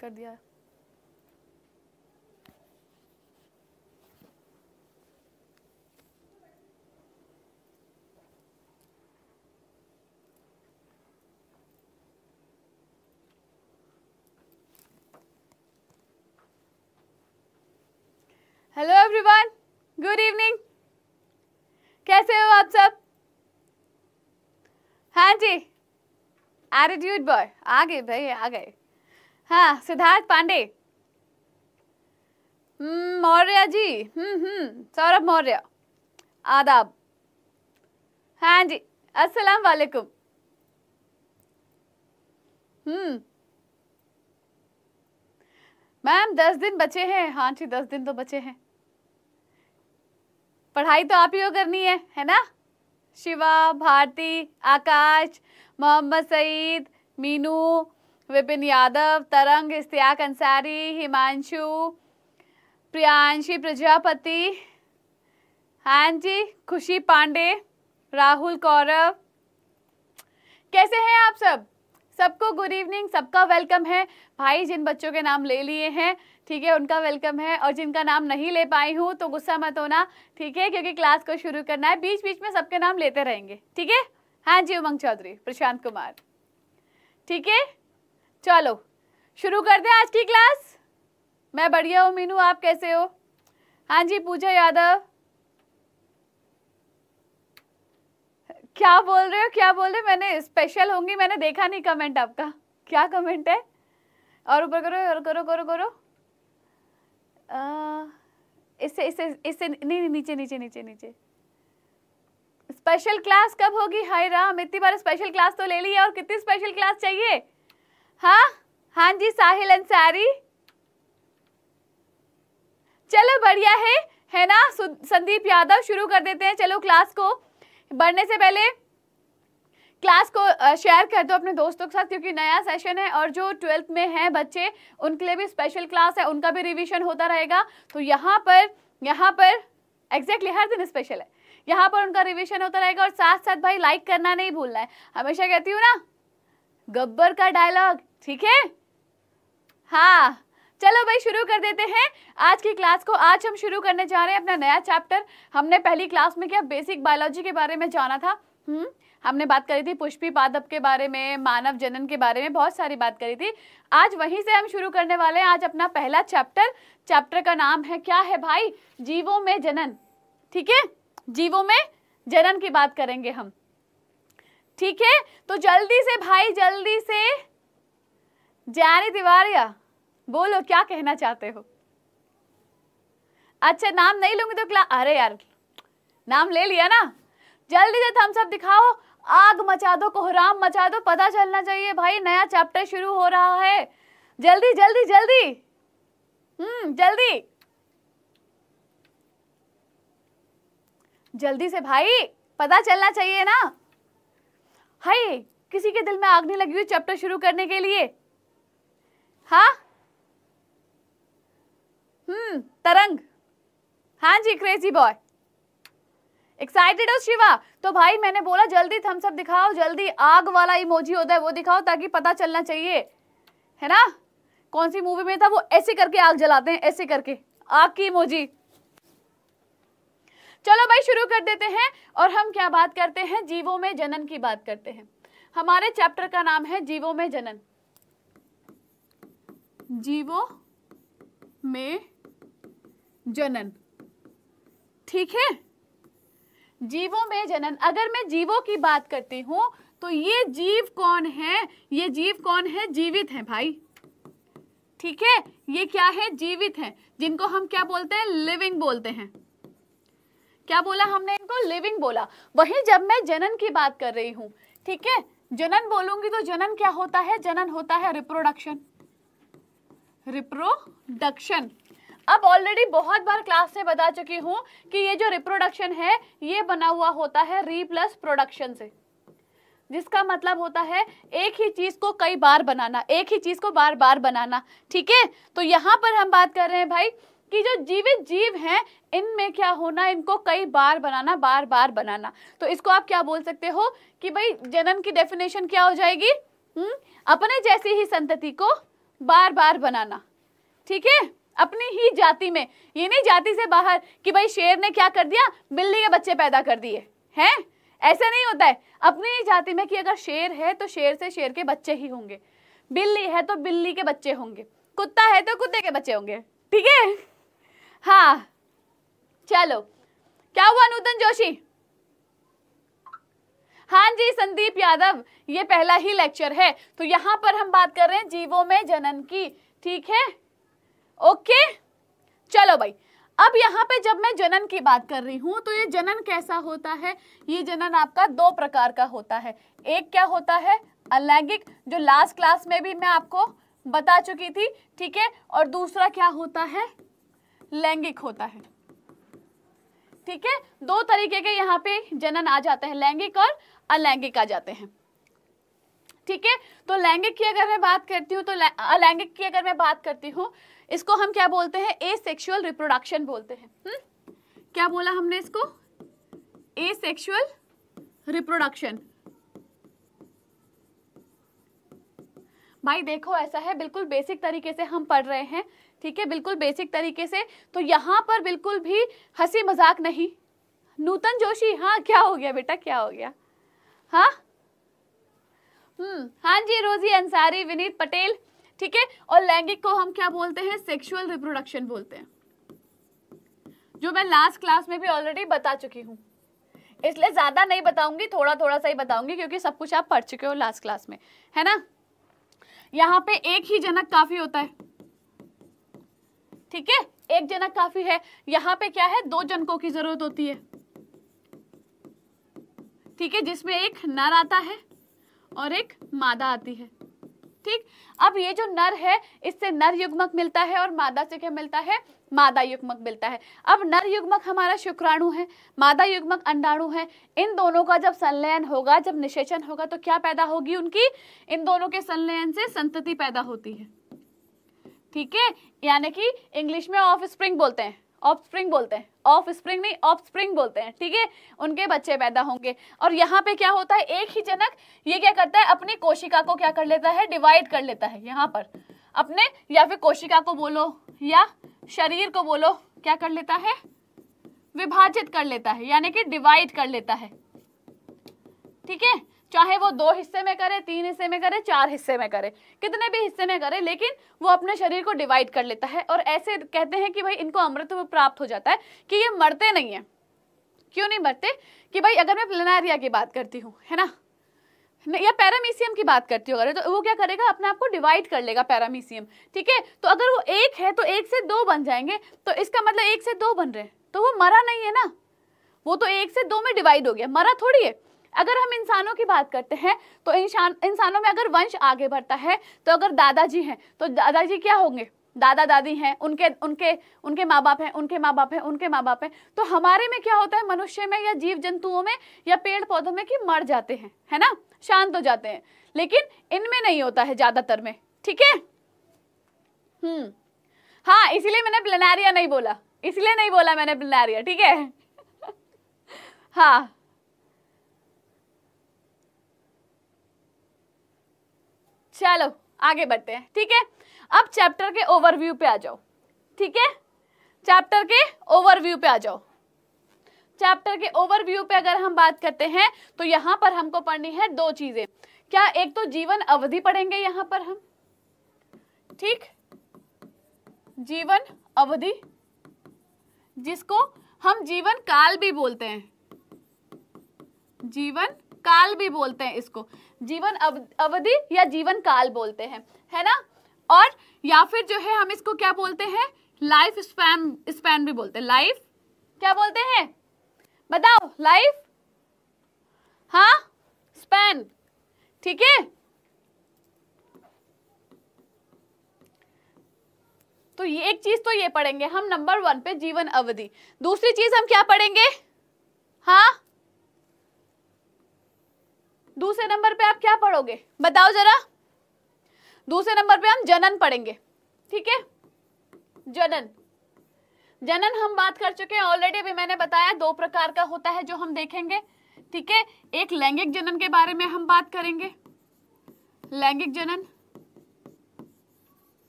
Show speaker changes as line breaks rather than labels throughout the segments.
कर दिया hello everyone good evening कैसे हो आप सब हाँ जी एटीट्यूड बॉय आ गए भाई आ गए हाँ सिद्धार्थ पांडे हम्म, मौर्य जी हम्म हम्म सौरभ मौर्य आदाब हाँ जी अस्सलाम वालेकुम हम्म मैम दस दिन बचे हैं हाँ जी दस दिन तो बचे हैं पढ़ाई तो आप ही को करनी है है ना शिवा भारती आकाश मोहम्मद सईद मीनू विपिन यादव तरंग इश्तियाक अंसारी हिमांशु प्रियांशी प्रजापति हाँ जी खुशी पांडे राहुल कौरव कैसे हैं आप सब सबको गुड इवनिंग सबका वेलकम है भाई जिन बच्चों के नाम ले लिए हैं ठीक है उनका वेलकम है और जिनका नाम नहीं ले पाई हूँ तो गुस्सा मत होना ठीक है क्योंकि क्लास को शुरू करना है बीच बीच में सबके नाम लेते रहेंगे ठीक है हाँ जी उमंग चौधरी प्रशांत कुमार ठीक है चलो शुरू कर दे आज की क्लास मैं बढ़िया हूँ मीनू आप कैसे हो हाँ जी पूजा यादव क्या बोल रहे हो क्या बोल रहे हो मैंने स्पेशल होंगी मैंने देखा नहीं कमेंट आपका क्या कमेंट है और ऊपर करो और करो करो करो इससे इससे इससे नहीं नीचे नीचे नीचे नीचे स्पेशल क्लास कब होगी हाय राम इतनी बार स्पेशल क्लास तो ले ली है और कितनी स्पेशल क्लास चाहिए हाँ हाँ जी साहिल अंसारी चलो बढ़िया है है ना संदीप यादव शुरू कर देते हैं चलो क्लास को बढ़ने से पहले क्लास को शेयर कर दो अपने दोस्तों के साथ क्योंकि नया सेशन है और जो ट्वेल्थ में हैं बच्चे उनके लिए भी स्पेशल क्लास है उनका भी रिवीजन होता रहेगा तो यहाँ पर यहाँ पर एग्जैक्टली हर दिन स्पेशल है यहाँ पर उनका रिविजन होता रहेगा और साथ साथ भाई लाइक करना नहीं भूलना है हमेशा कहती हूँ ना गब्बर का डायलॉग ठीक है हाँ चलो भाई शुरू कर देते हैं आज की क्लास को आज हम शुरू करने जा रहे हैं अपना नया चैप्टर हमने पहली क्लास में क्या बेसिक बायोलॉजी के बारे में जाना था हम्म हमने बात करी थी पुष्पी पादप के बारे में मानव जनन के बारे में बहुत सारी बात करी थी आज वहीं से हम शुरू करने वाले हैं आज अपना पहला चैप्टर चैप्टर का नाम है क्या है भाई जीवों में जनन ठीक है जीवों में जनन की बात करेंगे हम ठीक है तो जल्दी से भाई जल्दी से जानी तिवारिया बोलो क्या कहना चाहते हो अच्छा नाम नहीं लूंगी तो क्ला अरे यार नाम ले लिया ना जल्दी से थम्स अप दिखाओ आग मचा दो कोहराम मचा दो पता चलना चाहिए भाई नया चैप्टर शुरू हो रहा है जल्दी जल्दी जल्दी हम्म जल्दी जल्दी से भाई पता चलना चाहिए ना हाय किसी के दिल में आग नहीं लगी हुई चैप्टर शुरू करने के लिए हा हम्म तरंग हाँ जी क्रेजी बॉय एक्साइटेड हो शिवा तो भाई मैंने बोला जल्दी थम्स अप दिखाओ जल्दी आग वाला इमोजी होता है वो दिखाओ ताकि पता चलना चाहिए है ना कौन सी मूवी में था वो ऐसे करके आग जलाते हैं ऐसे करके आग की इमोजी चलो भाई शुरू कर देते हैं और हम क्या बात करते हैं जीवों में जनन की बात करते हैं हमारे चैप्टर का नाम है जीवों में जनन जीवों में जनन ठीक है जीवों में जनन अगर मैं जीवों की बात करती हूं तो ये जीव कौन है ये जीव कौन है जीवित है भाई ठीक है ये क्या है जीवित है जिनको हम क्या बोलते हैं लिविंग बोलते हैं क्या बोला हमने इनको लिविंग बोला वही जब मैं जनन की बात कर रही हूं ठीक है जनन बोलूंगी तो जनन क्या होता है जनन होता है रिप्रोडक्शन रिप्रोडक्शन अब ऑलरेडी बहुत बार क्लास में बता चुकी हूँ कि ये जो रिप्रोडक्शन है ये बना हुआ होता है री प्लस प्रोडक्शन से जिसका मतलब होता है एक ही चीज को कई बार बनाना एक ही चीज को बार बार बनाना ठीक है तो यहाँ पर हम बात कर रहे हैं भाई कि जो जीवित जीव हैं इनमें क्या होना इनको कई बार बनाना बार बार बनाना तो इसको आप क्या बोल सकते हो कि भाई जनन की डेफिनेशन क्या हो जाएगी हम्म अपने जैसी ही संतति को बार बार बनाना ठीक है अपनी ही जाति में ये नहीं जाति से बाहर कि भाई शेर ने क्या कर दिया बिल्ली के बच्चे पैदा कर दिए हैं ऐसा नहीं होता है अपनी ही जाति में कि अगर शेर है तो शेर से शेर के बच्चे ही होंगे बिल्ली है तो बिल्ली के बच्चे होंगे कुत्ता है तो कुत्ते के बच्चे होंगे ठीक है हाँ चलो क्या हुआ नूतन जोशी हाँ जी संदीप यादव ये पहला ही लेक्चर है तो यहाँ पर हम बात कर रहे हैं जीवों में जनन की ठीक है ओके चलो भाई अब यहाँ पे जब मैं जनन की बात कर रही हूँ तो ये जनन कैसा होता है ये जनन आपका दो प्रकार का होता है एक क्या होता है अलैंगिक जो लास्ट क्लास में भी मैं आपको बता चुकी थी ठीक है और दूसरा क्या होता है लैंगिक होता है ठीक है दो तरीके के यहाँ पे जनन आ जाते हैं लैंगिक और अलैंगिक आ जाते हैं ठीक है तो लैंगिक की अगर मैं बात करती हूँ तो अलैंगिक की अगर मैं बात करती हूँ इसको हम क्या बोलते हैं ए सेक्शुअल रिप्रोडक्शन बोलते हैं क्या बोला हमने इसको ए सेक्शुअल रिप्रोडक्शन भाई देखो ऐसा है बिल्कुल बेसिक तरीके से हम पढ़ रहे हैं ठीक है बिल्कुल बेसिक तरीके से तो यहाँ पर बिल्कुल भी हंसी मजाक नहीं नूतन जोशी हाँ क्या हो गया बेटा क्या हो गया हाँ? हम्म हाँ जी रोजी अंसारी विनीत पटेल ठीक है और लैंगिक को हम क्या बोलते हैं सेक्सुअल रिप्रोडक्शन बोलते हैं जो मैं लास्ट क्लास में भी ऑलरेडी बता चुकी हूँ इसलिए ज़्यादा नहीं बताऊंगी थोड़ा थोड़ा सा ही बताऊंगी क्योंकि सब कुछ आप पढ़ चुके हो लास्ट क्लास में है ना यहाँ पे एक ही जनक काफ़ी होता है ठीक है एक जनक काफ़ी है यहाँ पे क्या है दो जनकों की ज़रूरत होती है ठीक है जिसमें एक नर आता है और एक मादा आती है ठीक अब ये जो नर है इससे नर युग्मक मिलता है और मादा से क्या मिलता है मादा युग्मक मिलता है अब नर युग्मक हमारा शुक्राणु है मादा युग्मक अंडाणु है इन दोनों का जब संलयन होगा जब निषेचन होगा तो क्या पैदा होगी उनकी इन दोनों के संलयन से संतति पैदा होती है ठीक है यानी कि इंग्लिश में ऑफ स्प्रिंग बोलते हैं ऑफ स्प्रिंग बोलते हैं ऑफ स्प्रिंग नहीं ऑफ स्प्रिंग बोलते हैं ठीक है उनके बच्चे पैदा होंगे और यहाँ पे क्या होता है एक ही जनक ये क्या करता है अपनी कोशिका को क्या कर लेता है डिवाइड कर लेता है यहाँ पर अपने या फिर कोशिका को बोलो या शरीर को बोलो क्या कर लेता है विभाजित कर लेता है यानी कि डिवाइड कर लेता है ठीक है चाहे वो दो हिस्से में करे तीन हिस्से में करे चार हिस्से में करे कितने भी हिस्से में करे लेकिन वो अपने शरीर को डिवाइड कर लेता है और ऐसे कहते हैं कि भाई इनको अमृत प्राप्त हो जाता है कि ये मरते नहीं है क्यों नहीं मरते कि भाई अगर मैं प्लेनारिया की बात करती हूँ है ना या पैरामीसियम की बात करती हूँ अगर तो वो क्या करेगा अपने आप को डिवाइड कर लेगा पैरामीसियम ठीक है तो अगर वो एक है तो एक से दो बन जाएंगे तो इसका मतलब एक से दो बन रहे हैं तो वो मरा नहीं है ना वो तो एक से दो में डिवाइड हो गया मरा थोड़ी है अगर हम इंसानों की बात करते हैं तो इंसान इंसानों में अगर वंश आगे बढ़ता है तो अगर दादाजी हैं तो दादाजी क्या होंगे दादा दादी हैं उनके उनके उनके माँ बाप हैं उनके माँ बाप हैं उनके माँ बाप हैं तो हमारे में क्या होता है मनुष्य में या जीव जंतुओं में या पेड़ पौधों में कि मर जाते हैं है ना शांत हो जाते हैं लेकिन इनमें नहीं होता है ज़्यादातर में ठीक है हम्म हाँ इसीलिए मैंने प्लेनारिया नहीं बोला इसलिए नहीं बोला मैंने प्लेनारिया ठीक है हाँ चलो आगे बढ़ते हैं ठीक है अब चैप्टर के ओवरव्यू पे आ जाओ ठीक है चैप्टर के ओवरव्यू पे आ जाओ चैप्टर के ओवरव्यू पे अगर हम बात करते हैं तो यहाँ पर हमको पढ़नी है दो चीजें क्या एक तो जीवन अवधि पढ़ेंगे यहाँ पर हम ठीक जीवन अवधि जिसको हम जीवन काल भी बोलते हैं जीवन काल भी बोलते हैं इसको जीवन अवधि या जीवन काल बोलते हैं है ना और या फिर जो है हम इसको क्या बोलते हैं लाइफ स्पैन स्पैन भी बोलते हैं लाइफ क्या बोलते हैं बताओ लाइफ हाँ स्पैन ठीक है तो ये एक चीज तो ये पढ़ेंगे हम नंबर वन पे जीवन अवधि दूसरी चीज हम क्या पढ़ेंगे हाँ दूसरे नंबर पे आप क्या पढ़ोगे बताओ जरा दूसरे नंबर पे हम जनन पढ़ेंगे ठीक है जनन जनन हम बात कर चुके हैं ऑलरेडी अभी मैंने बताया दो प्रकार का होता है जो हम देखेंगे ठीक है एक लैंगिक जनन के बारे में हम बात करेंगे लैंगिक जनन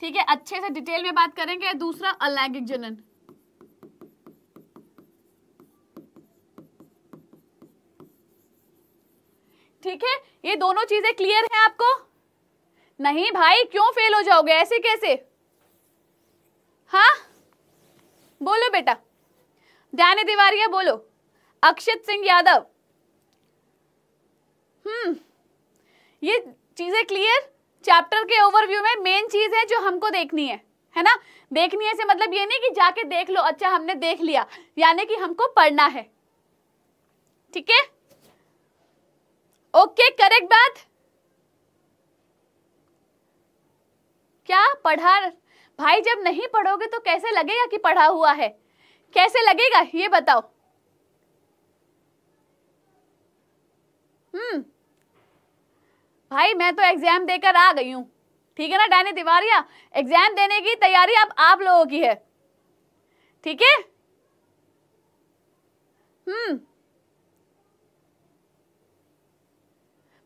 ठीक है अच्छे से डिटेल में बात करेंगे दूसरा अलैंगिक जनन ठीक है ये दोनों चीजें क्लियर है आपको नहीं भाई क्यों फेल हो जाओगे ऐसे कैसे हा बोलो बेटा ध्यान दिवारी बोलो अक्षित सिंह यादव हम्म ये चीजें क्लियर चैप्टर के ओवरव्यू में मेन चीज है जो हमको देखनी है है ना देखनी है से मतलब ये नहीं कि जाके देख लो अच्छा हमने देख लिया यानी कि हमको पढ़ना है ठीक है ओके करेक्ट बात क्या पढ़ा भाई जब नहीं पढ़ोगे तो कैसे लगेगा कि पढ़ा हुआ है कैसे लगेगा ये बताओ हम्म भाई मैं तो एग्जाम देकर आ गई हूं ठीक है ना डायने तिवारिया एग्जाम देने की तैयारी अब आप लोगों की है ठीक है हम्म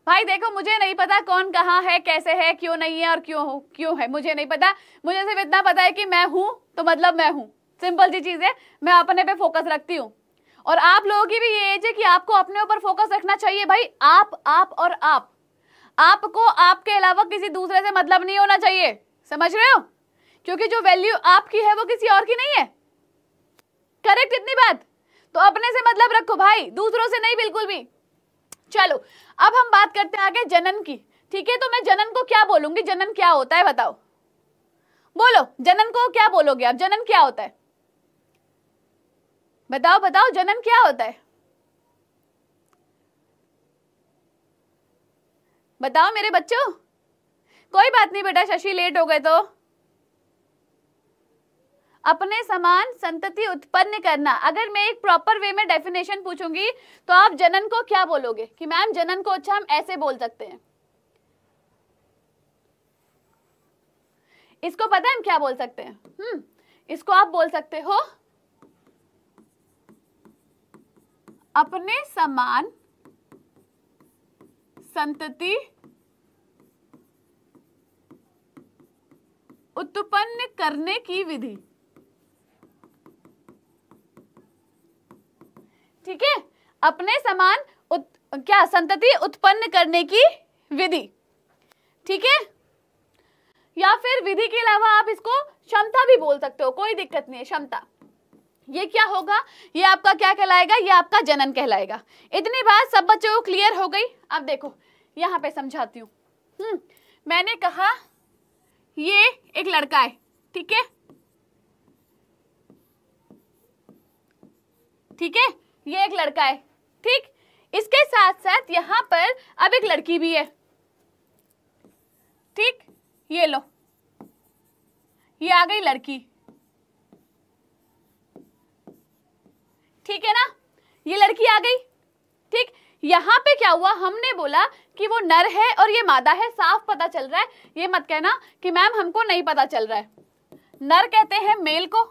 भाई देखो मुझे नहीं पता कौन कहाँ है कैसे है क्यों नहीं है और क्यों हो क्यों है मुझे नहीं पता मुझे सिर्फ इतना पता है कि मैं हूँ तो मतलब मैं हूँ सिंपल सी चीज़ है मैं अपने पे फोकस रखती हूँ और आप लोगों की भी ये एज है कि आपको अपने ऊपर फोकस रखना चाहिए भाई आप आप और आप आपको आपके अलावा किसी दूसरे से मतलब नहीं होना चाहिए समझ रहे हो क्योंकि जो वैल्यू आपकी है वो किसी और की नहीं है करेक्ट इतनी बात तो अपने से मतलब रखो भाई दूसरों से नहीं बिल्कुल भी चलो अब हम बात करते हैं आगे जनन की ठीक है तो मैं जनन को क्या बोलूंगी जनन क्या होता है बताओ बोलो जनन को क्या बोलोगे आप जनन क्या होता है बताओ बताओ जनन क्या होता है बताओ मेरे बच्चों कोई बात नहीं बेटा शशि लेट हो गए तो अपने समान संतति उत्पन्न करना अगर मैं एक प्रॉपर वे में डेफिनेशन पूछूंगी तो आप जनन को क्या बोलोगे कि मैम जनन को अच्छा हम ऐसे बोल सकते हैं इसको पता है हम क्या बोल सकते हैं हम्म इसको आप बोल सकते हो अपने समान संतति उत्पन्न करने की विधि ठीक है अपने समान उत, क्या संतति उत्पन्न करने की विधि ठीक है या फिर विधि के अलावा आप इसको क्षमता भी बोल सकते हो कोई दिक्कत नहीं है क्षमता ये क्या होगा ये आपका क्या कहलाएगा ये आपका जनन कहलाएगा इतनी बात सब बच्चों को क्लियर हो गई अब देखो यहाँ पे समझाती हूँ हम्म, मैंने कहा ये एक लड़का है ठीक है ठीक है ये एक लड़का है ठीक इसके साथ साथ यहाँ पर अब एक लड़की भी है ठीक ये लो ये आ गई लड़की ठीक है ना ये लड़की आ गई ठीक यहाँ पे क्या हुआ हमने बोला कि वो नर है और ये मादा है साफ पता चल रहा है ये मत कहना कि मैम हमको नहीं पता चल रहा है नर कहते हैं मेल को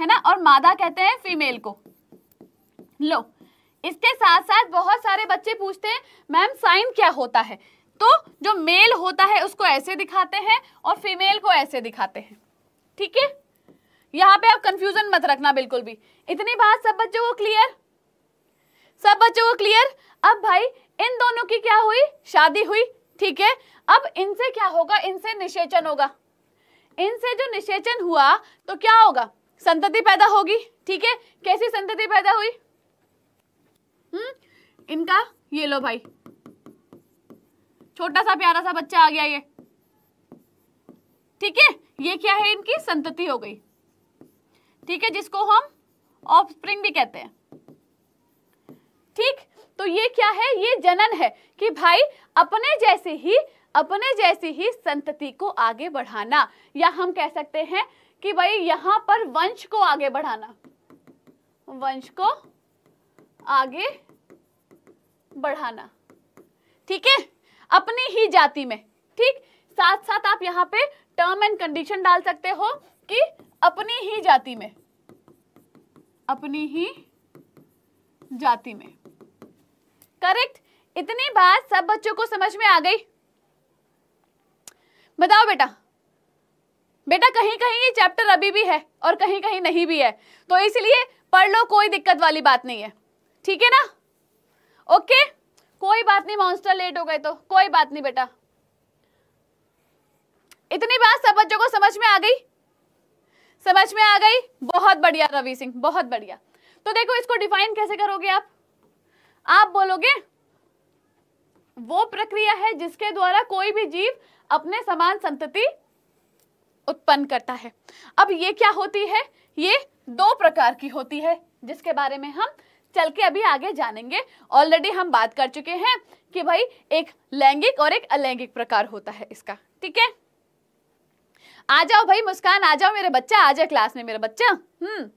है ना और मादा कहते हैं फीमेल को लो इसके साथ साथ बहुत सारे बच्चे पूछते हैं मैम साइन क्या होता है तो जो मेल होता है उसको ऐसे दिखाते हैं और फीमेल को ऐसे दिखाते हैं ठीक है यहाँ पे आप कंफ्यूजन मत रखना बिल्कुल भी इतनी बात सब बच्चों को क्लियर सब बच्चों को क्लियर अब भाई इन दोनों की क्या हुई शादी हुई ठीक है अब इनसे क्या होगा इनसे निषेचन होगा इनसे जो निषेचन हुआ तो क्या होगा संतति पैदा होगी ठीक है कैसी संतति पैदा हुई हम्म इनका ये लो भाई छोटा सा प्यारा सा बच्चा आ गया ये ठीक है ये क्या है इनकी संतति हो गई ठीक है जिसको हम ऑफ भी कहते हैं ठीक तो ये क्या है ये जनन है कि भाई अपने जैसे ही अपने जैसे ही संतति को आगे बढ़ाना या हम कह सकते हैं कि भाई यहां पर वंश को आगे बढ़ाना वंश को आगे बढ़ाना ठीक है अपनी ही जाति में ठीक साथ साथ आप यहां पे टर्म एंड कंडीशन डाल सकते हो कि अपनी ही जाति में अपनी ही जाति में करेक्ट इतनी बात सब बच्चों को समझ में आ गई बताओ बेटा बेटा कहीं कहीं ये चैप्टर अभी भी है और कहीं कहीं नहीं भी है तो इसलिए पढ़ लो कोई दिक्कत वाली बात नहीं है ठीक है ना ओके कोई बात नहीं मॉन्स्टर लेट हो गए तो कोई बात नहीं बेटा इतनी बात सब बच्चों को समझ में आ गई समझ में आ गई बहुत बढ़िया रवि सिंह बहुत बढ़िया तो देखो इसको डिफाइन कैसे करोगे आप आप बोलोगे वो प्रक्रिया है जिसके द्वारा कोई भी जीव अपने समान संतति उत्पन्न करता है अब ये क्या होती है ये दो प्रकार की होती है जिसके बारे में हम चल के अभी आगे जानेंगे ऑलरेडी हम बात कर चुके हैं कि भाई एक लैंगिक और एक अलैंगिक प्रकार होता है इसका ठीक है आ जाओ भाई मुस्कान आ जाओ मेरे बच्चा आ जाओ क्लास में मेरा बच्चा हम्म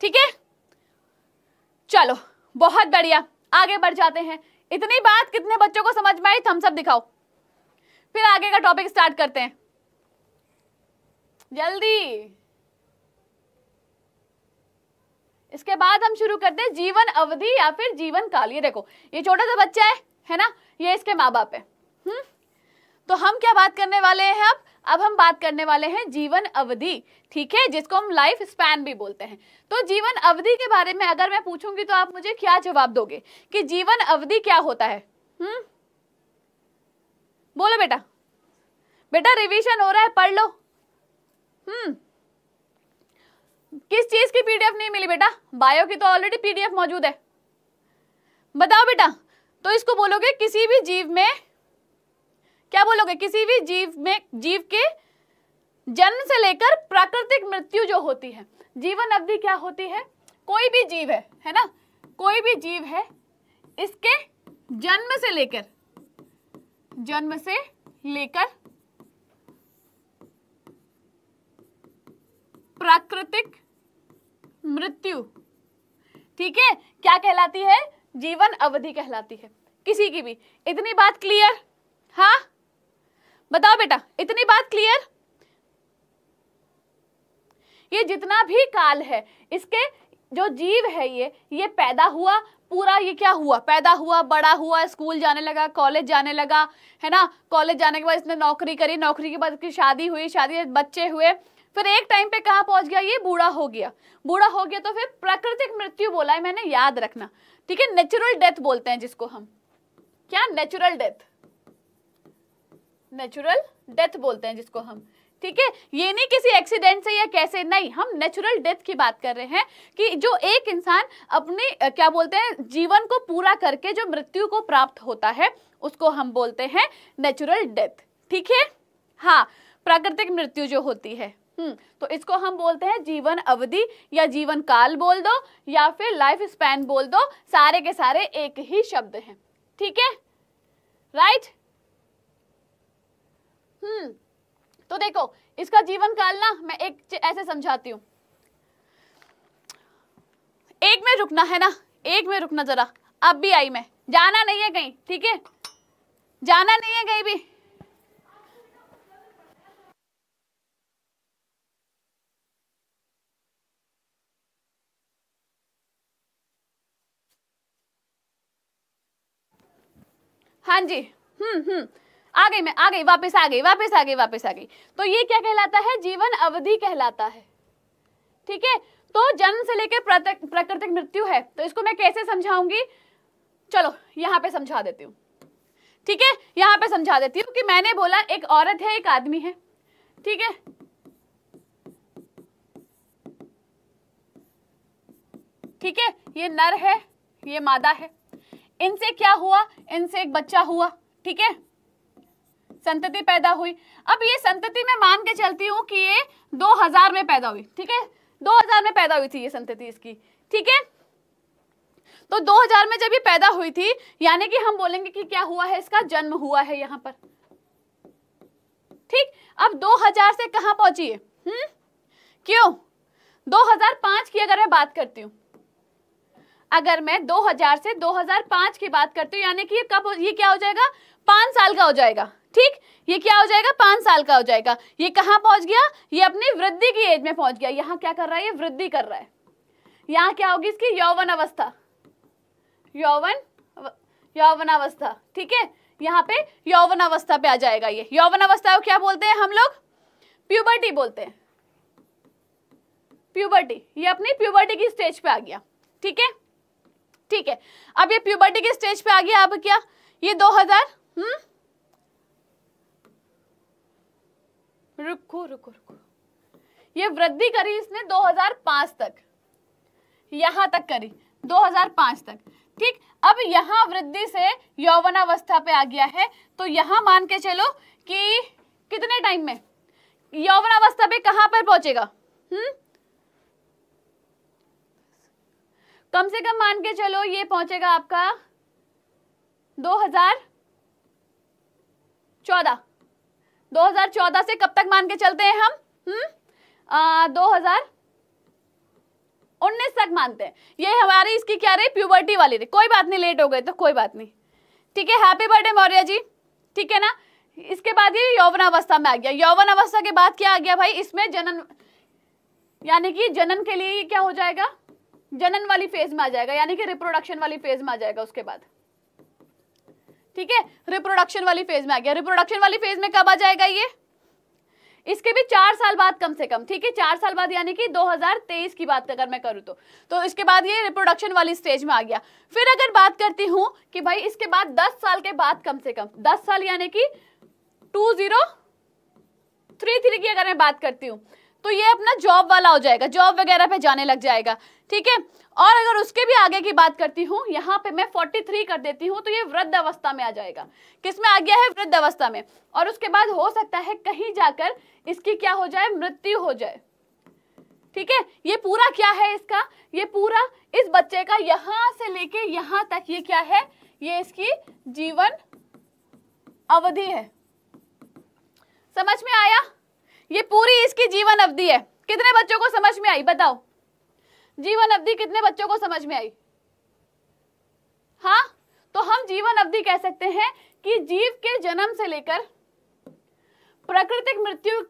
ठीक है चलो बहुत बढ़िया आगे बढ़ जाते हैं इतनी बात कितने बच्चों को समझ में आई थम्स अप दिखाओ फिर आगे का टॉपिक स्टार्ट करते हैं जल्दी इसके बाद हम शुरू करते हैं जीवन अवधि या फिर जीवन काल ये देखो ये छोटा सा बच्चा है है ना ये इसके माँ बाप है हुँ? हम्म? तो हम क्या बात करने वाले हैं अब अब हम बात करने वाले हैं जीवन अवधि ठीक है जिसको हम लाइफ स्पैन भी बोलते हैं तो जीवन अवधि के बारे में अगर मैं पूछूंगी तो आप मुझे क्या जवाब दोगे कि जीवन अवधि क्या होता है हुँ? हम्म? बोलो बेटा बेटा रिवीजन हो रहा है पढ़ लो हम्म किस चीज की पीडीएफ नहीं मिली बेटा बायो की तो ऑलरेडी पीडीएफ मौजूद है बताओ बेटा तो इसको बोलोगे किसी भी जीव में क्या बोलोगे किसी भी जीव में जीव के जन्म से लेकर प्राकृतिक मृत्यु जो होती है जीवन अवधि क्या होती है कोई भी जीव है है ना कोई भी जीव है इसके जन्म से लेकर जन्म से लेकर प्राकृतिक मृत्यु ठीक है क्या कहलाती है जीवन अवधि कहलाती है किसी की भी इतनी बात क्लियर हाँ बताओ बेटा इतनी बात क्लियर ये जितना भी काल है इसके जो जीव है ये ये पैदा हुआ पूरा ये क्या हुआ पैदा हुआ बड़ा हुआ स्कूल जाने लगा कॉलेज जाने लगा है ना कॉलेज जाने के बाद इसने नौकरी करी नौकरी के बाद इसकी शादी हुई शादी बच्चे हुए फिर एक टाइम पे कहाँ पहुंच गया ये बूढ़ा हो गया बूढ़ा हो गया तो फिर प्राकृतिक मृत्यु बोला है मैंने याद रखना ठीक है नेचुरल डेथ बोलते हैं जिसको हम क्या नेचुरल डेथ नेचुरल डेथ बोलते हैं जिसको हम ठीक है ये नहीं किसी एक्सीडेंट से या कैसे नहीं हम नेचुरल डेथ की बात कर रहे हैं कि जो एक इंसान अपने क्या बोलते हैं जीवन को पूरा करके जो मृत्यु को प्राप्त होता है उसको हम बोलते हैं नेचुरल डेथ ठीक है हाँ प्राकृतिक मृत्यु जो होती है हम्म, तो इसको हम बोलते हैं जीवन अवधि या जीवन काल बोल दो या फिर लाइफ स्पैन बोल दो सारे के सारे एक ही शब्द हैं ठीक है राइट हम्म तो देखो इसका जीवन काल ना मैं एक ऐसे समझाती हूं एक में रुकना है ना एक में रुकना जरा अब भी आई मैं जाना नहीं है कहीं ठीक है जाना नहीं है कहीं भी हाँ जी हम्म हम्म आ गई मैं आ गई वापस आ गई वापस आ गई वापस आ गई तो ये क्या कहलाता है जीवन अवधि कहलाता है ठीक है तो जन्म से लेकर प्राकृतिक मृत्यु है तो इसको मैं कैसे समझाऊंगी चलो यहाँ पे समझा देती हूँ ठीक है यहाँ पे समझा देती हूँ कि मैंने बोला एक औरत है एक आदमी है ठीक है ठीक है ये नर है ये मादा है इनसे क्या हुआ इनसे एक बच्चा हुआ ठीक है संतति पैदा हुई अब ये संतति मैं मान के चलती हूँ कि ये 2000 में पैदा हुई ठीक है 2000 में पैदा हुई थी ये संतति इसकी ठीक है तो 2000 में जब ये पैदा हुई थी यानी कि हम बोलेंगे कि क्या हुआ है इसका जन्म हुआ है यहां पर ठीक अब 2000 से कहा पहुंची है हुँ? हम्म? क्यों 2005 की अगर मैं बात करती हूँ अगर मैं 2000 से 2005 की बात करती हूँ यानी कि ये कब ये क्या हो जाएगा पांच साल का हो जाएगा ठीक ये क्या हो जाएगा पांच साल का हो जाएगा ये कहाँ पहुंच गया ये अपनी वृद्धि की एज में पहुंच गया यहाँ क्या कर रहा है ये वृद्धि कर रहा है यहाँ क्या होगी इसकी यौवन अवस्था यौवन यौवन अवस्था ठीक है यहाँ पे यौवन अवस्था पे आ जाएगा ये यौवन अवस्था को क्या बोलते हैं हम लोग प्यूबर्टी बोलते हैं प्यूबर्टी ये अपनी प्यूबर्टी की स्टेज पे आ गया ठीक है ठीक है अब ये प्यूबर्टी के स्टेज पे आ गया अब क्या ये 2000 हजार हम्म? रुको रुको रुको ये वृद्धि करी इसने 2005 तक यहां तक करी 2005 तक ठीक अब यहां वृद्धि से यौवनावस्था पे आ गया है तो यहां मान के चलो कि कितने टाइम में यौवनावस्था पे कहां पर पहुंचेगा हम्म कम से कम मान के चलो ये पहुंचेगा आपका दो हजार चौदह दो हजार चौदह से कब तक मान के चलते हैं हम हम्म दो हजार उन्नीस तक मानते हैं ये हमारी इसकी क्या रही प्यूबर्टी वाली रही कोई बात नहीं लेट हो गए तो कोई बात नहीं ठीक है हैप्पी बर्थडे मौर्य जी ठीक है ना इसके बाद ये यौवन अवस्था में आ गया यौवन अवस्था के बाद क्या आ गया भाई इसमें जनन यानी कि जनन के लिए क्या हो जाएगा जनन वाली फेज में आ जाएगा यानी कि रिप्रोडक्शन वाली फेज में आ जाएगा उसके बाद ठीक है रिप्रोडक्शन वाली फेज में आ गया रिप्रोडक्शन वाली फेज में कब आ जाएगा ये इसके भी चार साल बाद कम से कम ठीक है चार साल बाद यानी कि 2023 की बात अगर मैं करूं तो तो इसके बाद ये रिप्रोडक्शन वाली स्टेज में आ गया फिर अगर बात करती हूँ कि भाई इसके बाद 10 साल के बाद कम से कम 10 साल यानी कि 2033 की अगर मैं बात करती हूँ तो ये अपना जॉब वाला हो जाएगा जॉब वगैरह पे जाने लग जाएगा ठीक है और अगर उसके भी आगे की बात करती हूँ यहाँ पे मैं 43 कर देती हूँ तो ये वृद्ध अवस्था में आ जाएगा किस में आ गया है वृद्ध अवस्था में और उसके बाद हो सकता है कहीं जाकर इसकी क्या हो जाए मृत्यु हो जाए ठीक है ये पूरा क्या है इसका ये पूरा इस बच्चे का यहां से लेके यहां तक ये क्या है ये इसकी जीवन अवधि है समझ में आया ये पूरी इसकी जीवन अवधि है कितने बच्चों को समझ में आई बताओ जीवन अवधि कितने बच्चों को समझ में आई हाँ तो हम जीवन अवधि कह सकते हैं कि जीव के जन्म से लेकर प्राकृतिक मृत्यु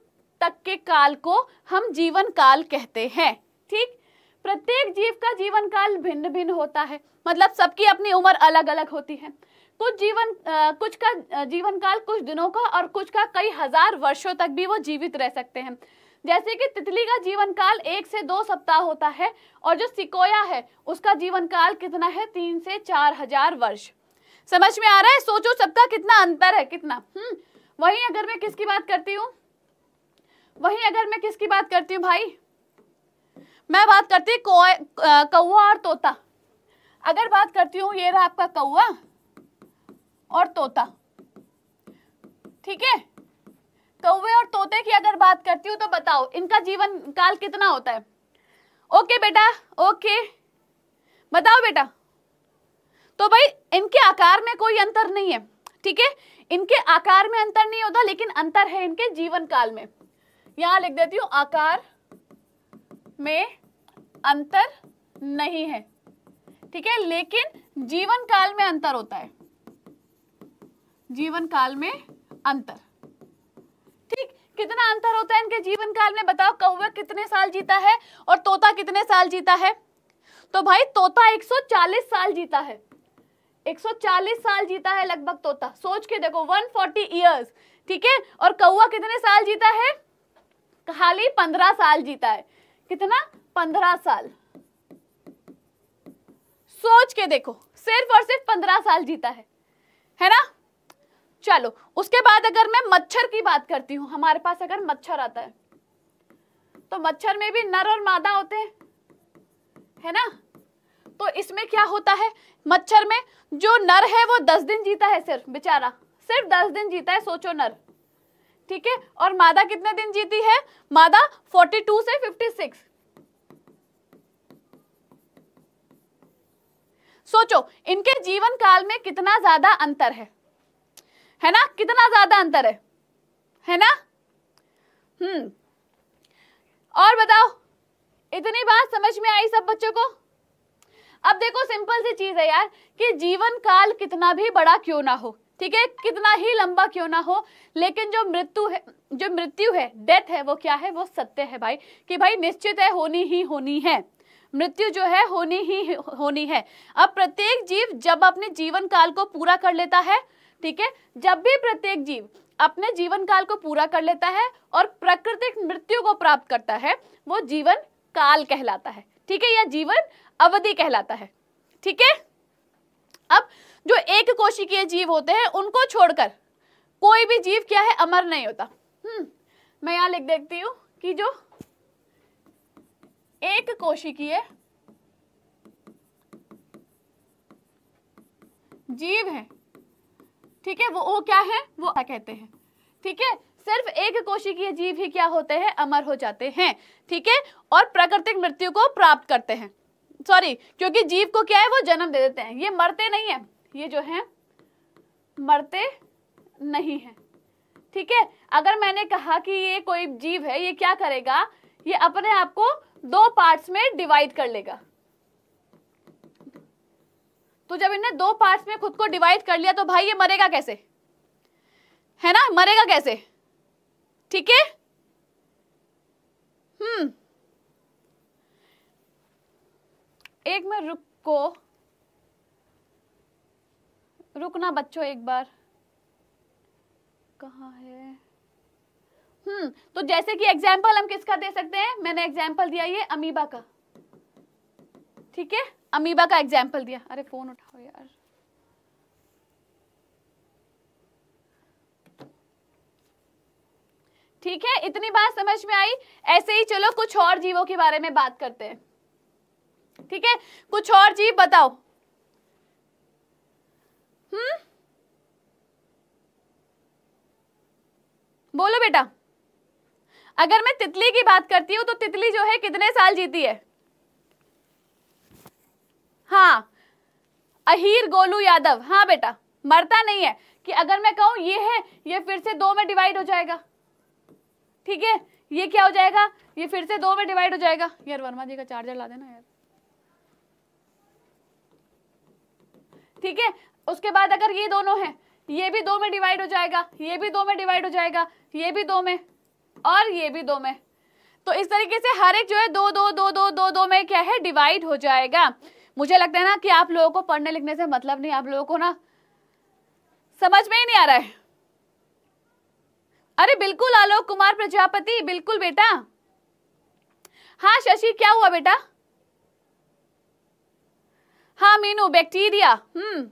तक के काल को हम जीवन काल कहते हैं ठीक प्रत्येक जीव का जीवन काल भिन्न भिन्न होता है मतलब सबकी अपनी उम्र अलग अलग होती है कुछ जीवन आ, कुछ का जीवन काल कुछ दिनों का और कुछ का कई हजार वर्षों तक भी वो जीवित रह सकते हैं जैसे कि तितली का जीवन काल एक से दो सप्ताह होता है और जो सिकोया है उसका जीवन काल कितना है तीन से चार हजार वर्ष समझ में आ रहा है सोचो सबका कितना अंतर है कितना हम्म वही अगर मैं किसकी बात करती हूँ वही अगर मैं किसकी बात करती हूँ भाई मैं बात करती कौआ और तोता अगर बात करती हूँ ये रहा आपका कौआ और तोता ठीक है कौवे और तोते की अगर बात करती हूँ तो बताओ इनका जीवन काल कितना होता है ओके बेटा ओके बताओ बेटा तो भाई इनके आकार में कोई अंतर नहीं है ठीक है इनके आकार में अंतर नहीं होता लेकिन अंतर है इनके जीवन काल में यहां लिख देती हूँ आकार में अंतर नहीं है ठीक है लेकिन जीवन काल में अंतर होता है जीवन काल में अंतर ठीक कितना अंतर होता है इनके जीवन काल में बताओ कौवा कितने साल जीता है और तोता कितने साल जीता है तो भाई तोता 140 साल जीता है 140 साल जीता है लगभग तोता सोच के देखो 140 इयर्स ठीक है और कौआ कितने साल जीता है खाली 15 साल जीता है कितना 15 साल सोच के देखो सिर्फ और सिर्फ 15 साल जीता है है ना चलो उसके बाद अगर मैं मच्छर की बात करती हूं हमारे पास अगर मच्छर आता है तो मच्छर में भी नर और मादा होते हैं है ना तो इसमें क्या होता है मच्छर में जो नर है वो दस दिन जीता है सिर्फ बेचारा सिर्फ दस दिन जीता है सोचो नर ठीक है और मादा कितने दिन जीती है मादा फोर्टी टू से फिफ्टी सिक्स सोचो इनके जीवन काल में कितना ज्यादा अंतर है है ना कितना ज्यादा अंतर है है ना हम्म और बताओ इतनी बात समझ में आई सब बच्चों को अब देखो सिंपल सी चीज है यार कि जीवन काल कितना भी बड़ा क्यों ना हो ठीक है कितना ही लंबा क्यों ना हो लेकिन जो मृत्यु है जो मृत्यु है डेथ है वो क्या है वो सत्य है भाई कि भाई निश्चित है होनी ही होनी है मृत्यु जो है होनी ही होनी है अब प्रत्येक जीव जब अपने जीवन काल को पूरा कर लेता है ठीक है जब भी प्रत्येक जीव अपने जीवन काल को पूरा कर लेता है और प्राकृतिक मृत्यु को प्राप्त करता है वो जीवन काल कहलाता है ठीक है या जीवन अवधि कहलाता है ठीक है अब जो एक कोशिकीय जीव होते हैं उनको छोड़कर कोई भी जीव क्या है अमर नहीं होता हम्म मैं यहां लिख देखती हूँ कि जो एक कोशिकीय जीव है ठीक है वो ओ क्या है वो क्या कहते हैं ठीक है सिर्फ एक कोशिकीय जीव ही क्या होते हैं अमर हो जाते हैं ठीक है और प्राकृतिक मृत्यु को प्राप्त करते हैं सॉरी क्योंकि जीव को क्या है वो जन्म दे देते हैं ये मरते नहीं है ये जो है मरते नहीं है ठीक है अगर मैंने कहा कि ये कोई जीव है ये क्या करेगा ये अपने आप को दो पार्ट्स में डिवाइड कर लेगा तो जब इनने दो पार्ट में खुद को डिवाइड कर लिया तो भाई ये मरेगा कैसे है ना मरेगा कैसे ठीक है हम्म एक में रुको रुकना बच्चों एक बार कहा है हम्म तो जैसे कि एग्जाम्पल हम किसका दे सकते हैं मैंने एग्जाम्पल दिया ये अमीबा का ठीक है अमीबा का एग्जाम्पल दिया अरे फोन उठाओ यार ठीक है इतनी बात समझ में आई ऐसे ही चलो कुछ और जीवों के बारे में बात करते हैं ठीक है कुछ और जीव बताओ हम्म बोलो बेटा अगर मैं तितली की बात करती हूं तो तितली जो है कितने साल जीती है हाँ अहीर गोलू यादव हाँ बेटा मरता नहीं है कि अगर मैं कहूं ये है ये फिर से दो में डिवाइड हो जाएगा ठीक है ये क्या हो जाएगा ये फिर से दो में डिवाइड हो जाएगा यार वर्मा जी का चार्जर ला देना यार ठीक है उसके बाद अगर ये दोनों है ये भी दो में डिवाइड हो जाएगा ये भी दो में डिवाइड हो जाएगा ये भी दो में और ये भी दो में तो इस तरीके से हर एक जो है दो दो दो दो दो दो में क्या है डिवाइड हो जाएगा मुझे लगता है ना कि आप लोगों को पढ़ने लिखने से मतलब नहीं आप लोगों को ना समझ में ही नहीं आ रहा है अरे बिल्कुल आलोक कुमार प्रजापति बिल्कुल बेटा हाँ शशि क्या हुआ बेटा हाँ मीनू बैक्टीरिया हम्म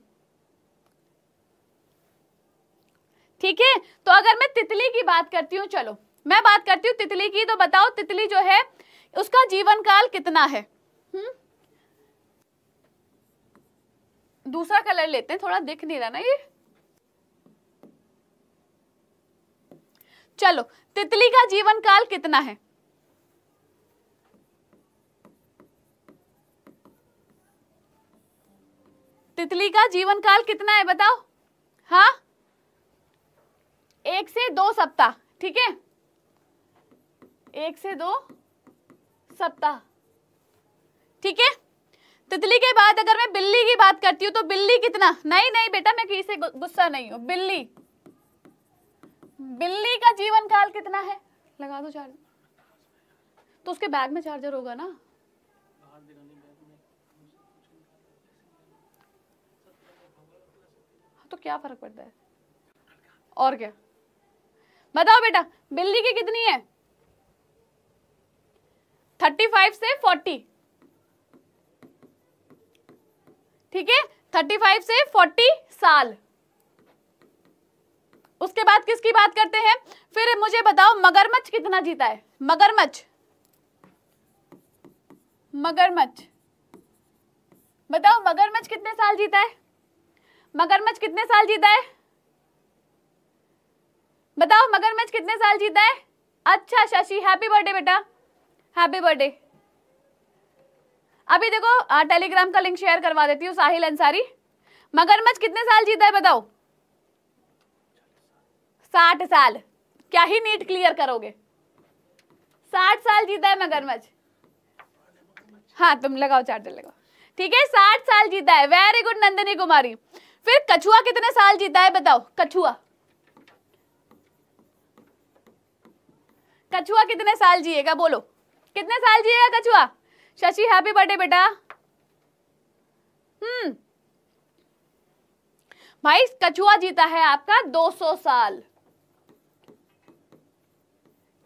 ठीक है तो अगर मैं तितली की बात करती हूँ चलो मैं बात करती हूँ तितली की तो बताओ तितली जो है उसका जीवन काल कितना है हम्म दूसरा कलर लेते हैं थोड़ा दिख नहीं रहा ना ये चलो तितली का जीवन काल कितना है तितली का जीवन काल कितना है बताओ हाँ एक से दो सप्ताह ठीक है एक से दो सप्ताह ठीक है तितली के बाद अगर मैं बिल्ली की बात करती हूँ तो बिल्ली कितना नहीं नहीं बेटा मैं किसी से गुस्सा नहीं हूँ बिल्ली बिल्ली का जीवन काल कितना है लगा दो चार्जर तो उसके बैग में चार्जर होगा ना हाँ, तो क्या फर्क पड़ता है और क्या बताओ बेटा बिल्ली की कितनी है थर्टी फाइव से फोर्टी ठीक है थर्टी फाइव से फोर्टी साल उसके बाद किसकी बात करते हैं फिर मुझे बताओ मगरमच्छ कितना जीता है मगरमच्छ मगरमच्छ बताओ मगरमच्छ कितने साल जीता है मगरमच्छ कितने साल जीता है बताओ मगरमच्छ कितने साल जीता है अच्छा शशि हैप्पी बर्थडे बेटा हैप्पी बर्थडे अभी देखो टेलीग्राम का लिंक शेयर करवा देती हूँ साहिल अंसारी मगरमच्छ कितने साल जीता है बताओ साठ साल क्या ही नीट क्लियर करोगे साठ साल जीता है मगरमच्छ हाँ तुम लगाओ चार्टर लगाओ ठीक है साठ साल जीता है वेरी गुड नंदिनी कुमारी फिर कछुआ कितने साल जीता है बताओ कछुआ कछुआ कितने साल जिएगा बोलो कितने साल जिएगा कछुआ शशि हैप्पी बर्थडे बेटा हम्म भाई कछुआ जीता है आपका 200 साल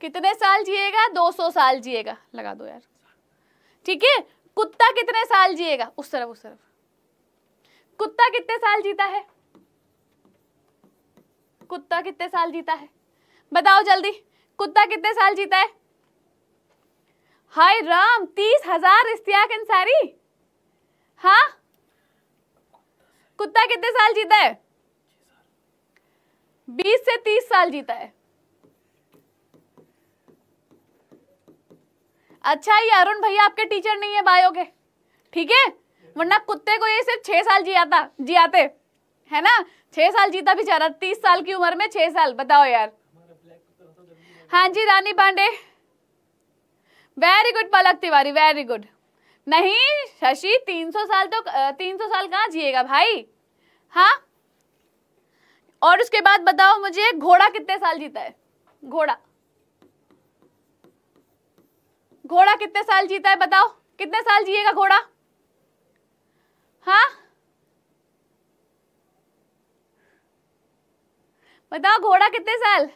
कितने साल जिएगा 200 साल जिएगा लगा दो यार ठीक है कुत्ता कितने साल जिएगा उस तरफ उस तरफ कुत्ता कितने साल जीता है कुत्ता कितने साल जीता है बताओ जल्दी कुत्ता कितने साल जीता है हाय राम तीस हजार हाँ कुत्ता कितने साल जीता है बीस से तीस साल जीता है अच्छा ये अरुण भैया आपके टीचर नहीं है बायो के ठीक है वरना कुत्ते को ये सिर्फ छह साल जियाता जियाते है ना छह साल जीता बेचारा तीस साल की उम्र में छह साल बताओ यार हाँ जी Rani Pandey very good Palak Tiwari very good नहीं शशि 300 साल तो 300 साल कहाँ जिएगा भाई हाँ और उसके बाद बताओ मुझे घोड़ा कितने साल जीता है घोड़ा घोड़ा कितने साल जीता है बताओ कितने साल जिएगा घोड़ा हाँ बताओ घोड़ा कितने साल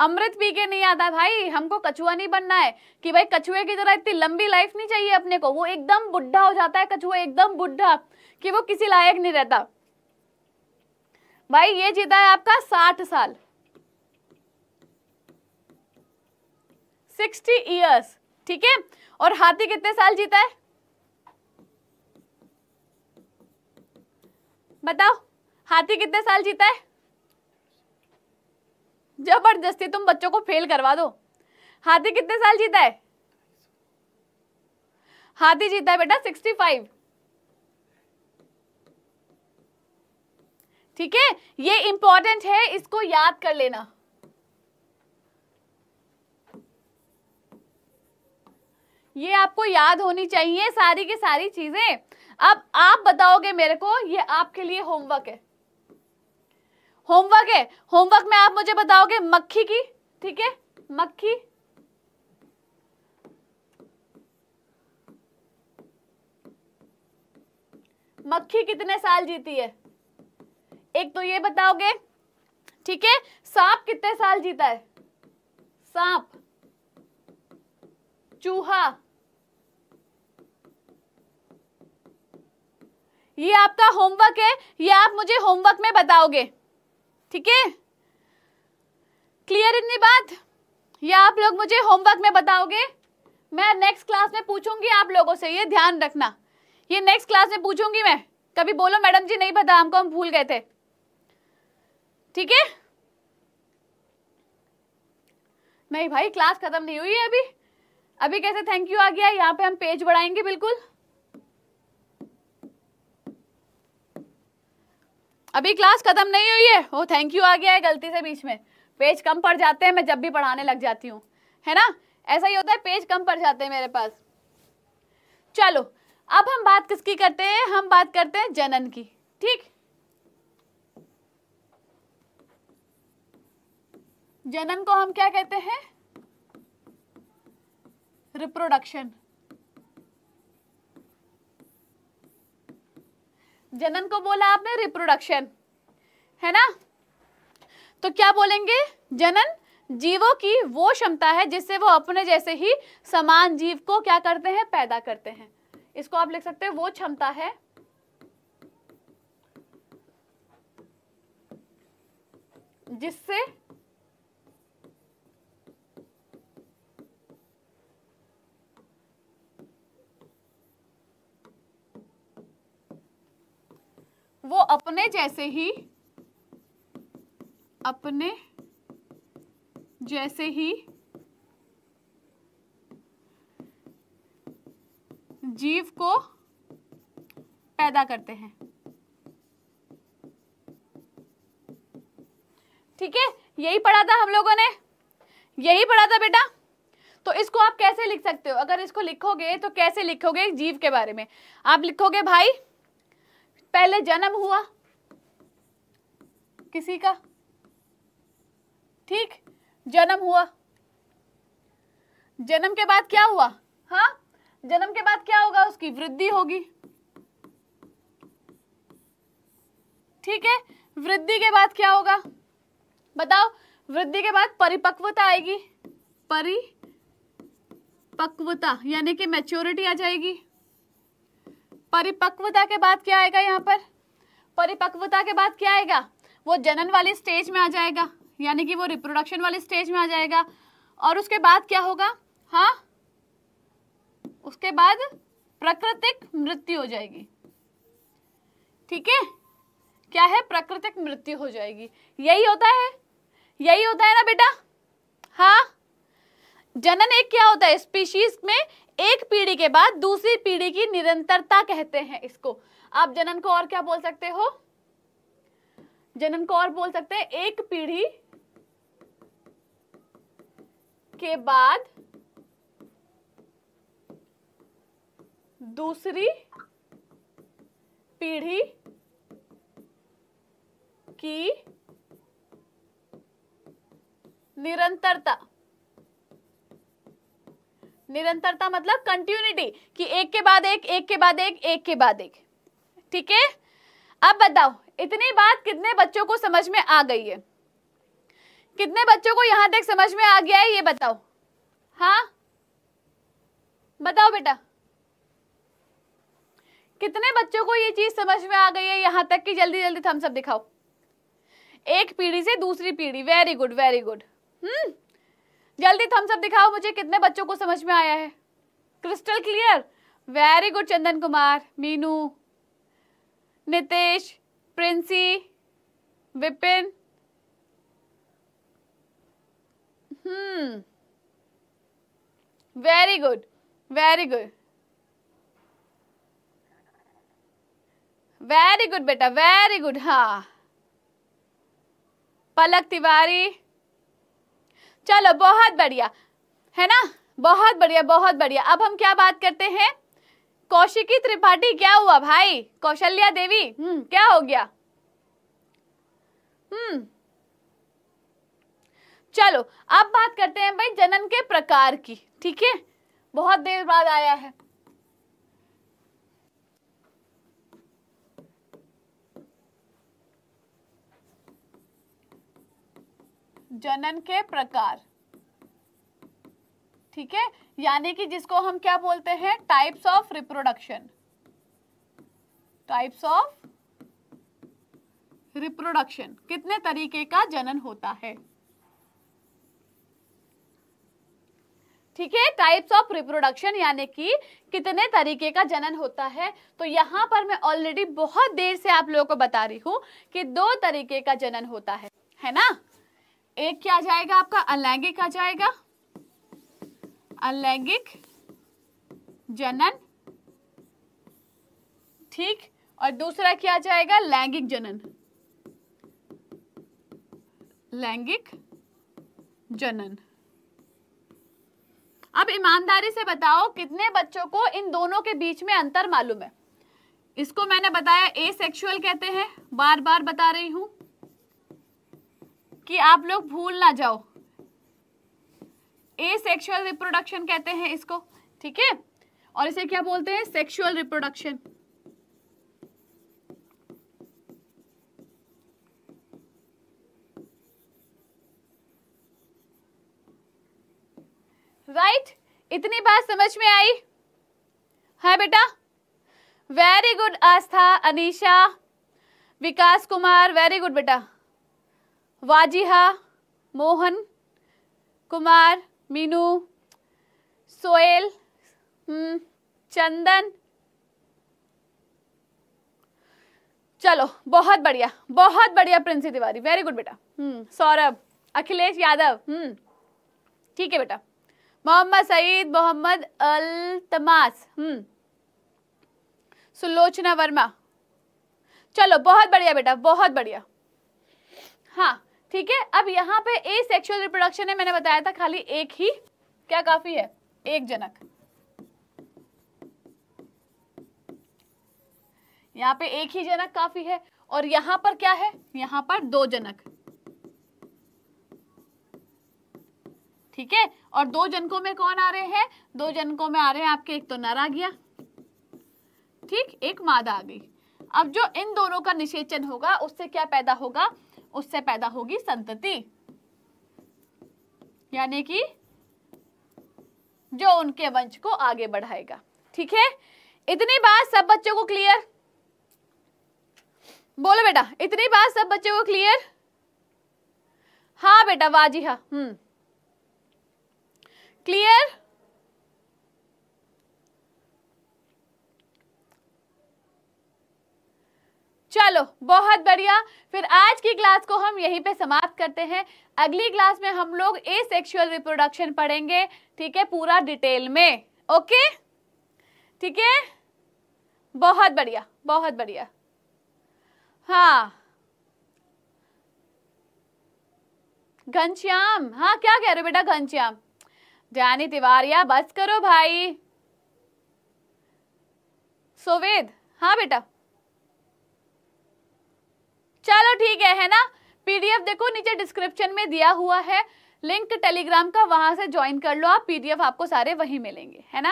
अमृत पी के नहीं आता भाई हमको कछुआ नहीं बनना है कि भाई कछुए की तरह इतनी लंबी लाइफ नहीं चाहिए अपने को वो एकदम बुढ़ा हो जाता है कछुआ एकदम बुढ़ा कि वो किसी लायक नहीं रहता भाई ये जीता है आपका साठ साल सिक्सटी ईयर्स ठीक है और हाथी कितने साल जीता है बताओ हाथी कितने साल जीता है जबरदस्ती तुम बच्चों को फेल करवा दो हाथी कितने साल जीता है हाथी जीता है बेटा सिक्सटी फाइव ठीक है ये इंपॉर्टेंट है इसको याद कर लेना ये आपको याद होनी चाहिए सारी की सारी चीजें अब आप बताओगे मेरे को ये आपके लिए होमवर्क है होमवर्क है होमवर्क में आप मुझे बताओगे मक्खी की ठीक है मक्खी मक्खी कितने साल जीती है एक तो ये बताओगे ठीक है सांप कितने साल जीता है सांप चूहा ये आपका होमवर्क है ये आप मुझे होमवर्क में बताओगे ठीक है क्लियर इतनी बात या आप लोग मुझे होमवर्क में बताओगे मैं नेक्स्ट क्लास में पूछूंगी आप लोगों से ये ध्यान रखना ये नेक्स्ट क्लास में पूछूंगी मैं कभी बोलो मैडम जी नहीं पता हमको हम भूल गए थे ठीक है नहीं भाई क्लास खत्म नहीं हुई है अभी अभी कैसे थैंक यू आ गया यहाँ पे हम पेज बढ़ाएंगे बिल्कुल अभी क्लास खत्म नहीं हुई है ओ थैंक यू आ गया है गलती से बीच में पेज कम पड़ जाते हैं मैं जब भी पढ़ाने लग जाती हूँ है ना ऐसा ही होता है पेज कम पड़ जाते हैं मेरे पास चलो अब हम बात किसकी करते हैं हम बात करते हैं जनन की ठीक जनन को हम क्या कहते हैं रिप्रोडक्शन जनन को बोला आपने रिप्रोडक्शन है ना तो क्या बोलेंगे जनन जीवों की वो क्षमता है जिससे वो अपने जैसे ही समान जीव को क्या करते हैं पैदा करते हैं इसको आप लिख सकते हैं वो क्षमता है जिससे वो अपने जैसे ही अपने जैसे ही जीव को पैदा करते हैं ठीक है यही पढ़ा था हम लोगों ने यही पढ़ा था बेटा तो इसको आप कैसे लिख सकते हो अगर इसको लिखोगे तो कैसे लिखोगे जीव के बारे में आप लिखोगे भाई पहले जन्म हुआ किसी का ठीक जन्म हुआ जन्म के बाद क्या हुआ हाँ जन्म के बाद क्या होगा उसकी वृद्धि होगी ठीक है वृद्धि के बाद क्या होगा बताओ वृद्धि के बाद परिपक्वता आएगी परिपक्वता यानी कि मैच्योरिटी आ जाएगी परिपक्वता के बाद क्या आएगा यहाँ पर परिपक्वता के बाद क्या आएगा वो जनन वाली स्टेज में आ जाएगा यानी कि वो रिप्रोडक्शन वाली स्टेज में आ जाएगा और उसके बाद क्या होगा हाँ उसके बाद प्राकृतिक मृत्यु हो जाएगी ठीक है क्या है प्राकृतिक मृत्यु हो जाएगी यही होता है यही होता है ना बेटा हाँ जनन एक क्या होता है स्पीशीज में एक पीढ़ी के बाद दूसरी पीढ़ी की निरंतरता कहते हैं इसको आप जनन को और क्या बोल सकते हो जनन को और बोल सकते हैं एक पीढ़ी के बाद दूसरी पीढ़ी की निरंतरता निरंतरता मतलब कंटिन्यूटी कि एक के बाद एक एक के बाद एक एक के बाद एक ठीक है अब बताओ इतनी बात कितने बच्चों को समझ में आ गई है कितने बच्चों को यहां तक समझ में आ गया है ये बताओ हाँ बताओ बेटा कितने बच्चों को ये चीज समझ में आ गई है यहां तक कि जल्दी जल्दी थम्स दिखाओ एक पीढ़ी से दूसरी पीढ़ी वेरी गुड वेरी गुड हम्म जल्दी थम्स अप दिखाओ मुझे कितने बच्चों को समझ में आया है crystal clear very good Chandan Kumar Meenu Nitesh Princy Vipin हम्म very good very good very good बेटा वेरी गुड हाँ पलक तिवारी चलो बहुत बढ़िया है ना बहुत बढ़िया बहुत बढ़िया अब हम क्या बात करते हैं कौशिकी त्रिपाठी क्या हुआ भाई कौशल्या देवी हम्म क्या हो गया हम्म चलो अब बात करते हैं भाई जनन के प्रकार की ठीक है बहुत देर बाद आया है जनन के प्रकार ठीक है यानी कि जिसको हम क्या बोलते हैं types of reproduction types of reproduction कितने तरीके का जनन होता है ठीक है टाइप्स ऑफ रिप्रोडक्शन यानी कि कितने तरीके का जनन होता है तो यहां पर मैं ऑलरेडी बहुत देर से आप लोगों को बता रही हूं कि दो तरीके का जनन होता है है ना एक क्या आ जाएगा आपका अलैंगिक आ जाएगा अलैंगिक जनन ठीक और दूसरा क्या आ जाएगा लैंगिक जनन लैंगिक जनन अब ईमानदारी से बताओ कितने बच्चों को इन दोनों के बीच में अंतर मालूम है इसको मैंने बताया ए सेक्सुअल कहते हैं बार बार बता रही हूं कि आप लोग भूल ना जाओ ए सेक्शुअल रिप्रोडक्शन कहते हैं इसको ठीक है और इसे क्या बोलते हैं सेक्शुअल रिप्रोडक्शन राइट इतनी बात समझ में आई है हाँ बेटा very good Aastha Anisha Vikas Kumar very good बेटा वाजिहा मोहन कुमार मीनू सोएल हम्म, चंदन चलो बहुत बढ़िया बहुत बढ़िया प्रिंसी तिवारी वेरी गुड बेटा हम्म, सौरभ अखिलेश यादव हम्म ठीक है बेटा मोहम्मद सईद मोहम्मद अल हम्म सुलोचना वर्मा चलो बहुत बढ़िया बेटा बहुत बढ़िया हाँ ठीक है अब यहाँ पे ए सेक्शुअल रिप्रोडक्शन है मैंने बताया था खाली एक ही क्या काफी है एक जनक यहाँ पे एक ही जनक काफी है और यहां पर क्या है यहां पर दो जनक ठीक है और दो जनकों में कौन आ रहे हैं दो जनकों में आ रहे हैं आपके एक तो नर आ गया ठीक एक मादा आ गई अब जो इन दोनों का निषेचन होगा उससे क्या पैदा होगा उससे पैदा होगी संतति यानी कि जो उनके वंश को आगे बढ़ाएगा ठीक है इतनी बात सब बच्चों को क्लियर बोलो बेटा इतनी बात सब बच्चों को क्लियर हाँ बेटा वाजी हाँ हम्म क्लियर चलो बहुत बढ़िया फिर आज की क्लास को हम यहीं पे समाप्त करते हैं अगली क्लास में हम लोग ए सेक्शुअल रिप्रोडक्शन पढ़ेंगे ठीक है पूरा डिटेल में ओके ठीक है बहुत बढ़िया बहुत बढ़िया हाँ घनश्याम हाँ क्या कह रहे हो बेटा घनश्याम जानी तिवारिया बस करो भाई सोवेद हाँ बेटा चलो ठीक है है ना पीडीएफ देखो नीचे डिस्क्रिप्शन में दिया हुआ है लिंक टेलीग्राम का वहां से ज्वाइन कर लो आप पीडीएफ आपको सारे वहीं मिलेंगे है ना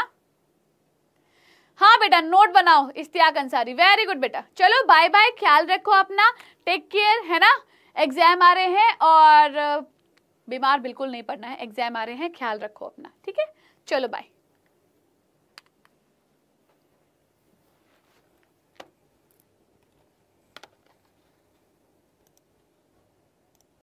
हाँ बेटा नोट बनाओ इश्तियाक अंसारी वेरी गुड बेटा चलो बाय बाय ख्याल रखो अपना टेक केयर है ना एग्जाम आ रहे हैं और बीमार बिल्कुल नहीं पड़ना है एग्जाम आ रहे हैं ख्याल रखो अपना ठीक है चलो बाय